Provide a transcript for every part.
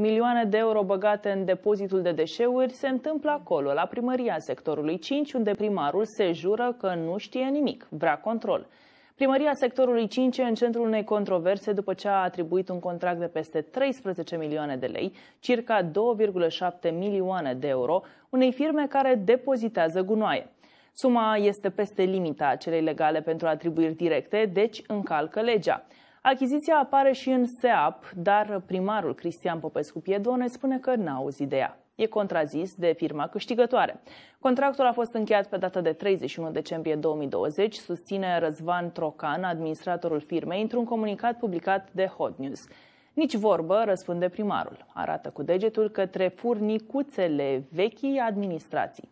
Milioane de euro băgate în depozitul de deșeuri se întâmplă acolo, la primăria sectorului 5, unde primarul se jură că nu știe nimic, vrea control. Primăria sectorului 5 e în centrul unei controverse după ce a atribuit un contract de peste 13 milioane de lei, circa 2,7 milioane de euro, unei firme care depozitează gunoaie. Suma este peste limita celei legale pentru atribuiri directe, deci încalcă legea. Achiziția apare și în SEAP, dar primarul Cristian Popescu Piedone spune că n-a auzit de ea. E contrazis de firma câștigătoare. Contractul a fost încheiat pe data de 31 decembrie 2020, susține Răzvan Trocan, administratorul firmei, într-un comunicat publicat de Hot News. Nici vorbă, răspunde primarul. Arată cu degetul către furnicuțele vechii administrații.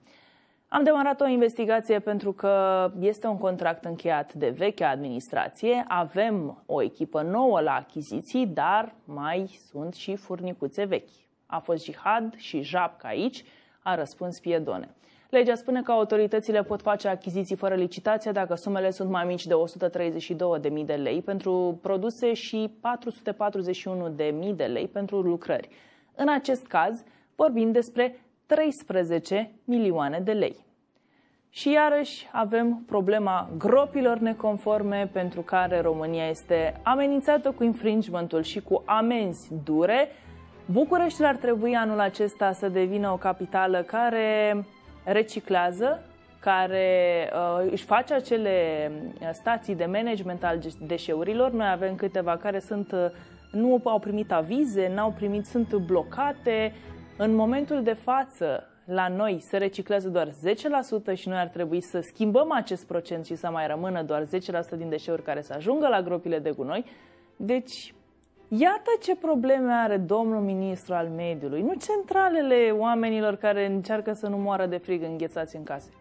Am demarat o investigație pentru că este un contract încheiat de vechea administrație, avem o echipă nouă la achiziții, dar mai sunt și furnicuțe vechi. A fost jihad și japca aici, a răspuns Piedone. Legea spune că autoritățile pot face achiziții fără licitație dacă sumele sunt mai mici de 132.000 de lei pentru produse și 441.000 de lei pentru lucrări. În acest caz, vorbim despre 13 milioane de lei. Și iarăși avem problema gropilor neconforme pentru care România este amenințată cu infringementul și cu amenzi dure. Bucureștiul ar trebui anul acesta să devină o capitală care reciclează, care uh, își face acele stații de management al deșeurilor. Noi avem câteva care sunt uh, nu au primit avize, n-au primit, sunt blocate. În momentul de față, la noi se reciclează doar 10% și noi ar trebui să schimbăm acest procent și să mai rămână doar 10% din deșeuri care să ajungă la gropile de gunoi. Deci, Iată ce probleme are domnul ministru al mediului, nu centralele oamenilor care încearcă să nu moară de frig înghețați în case.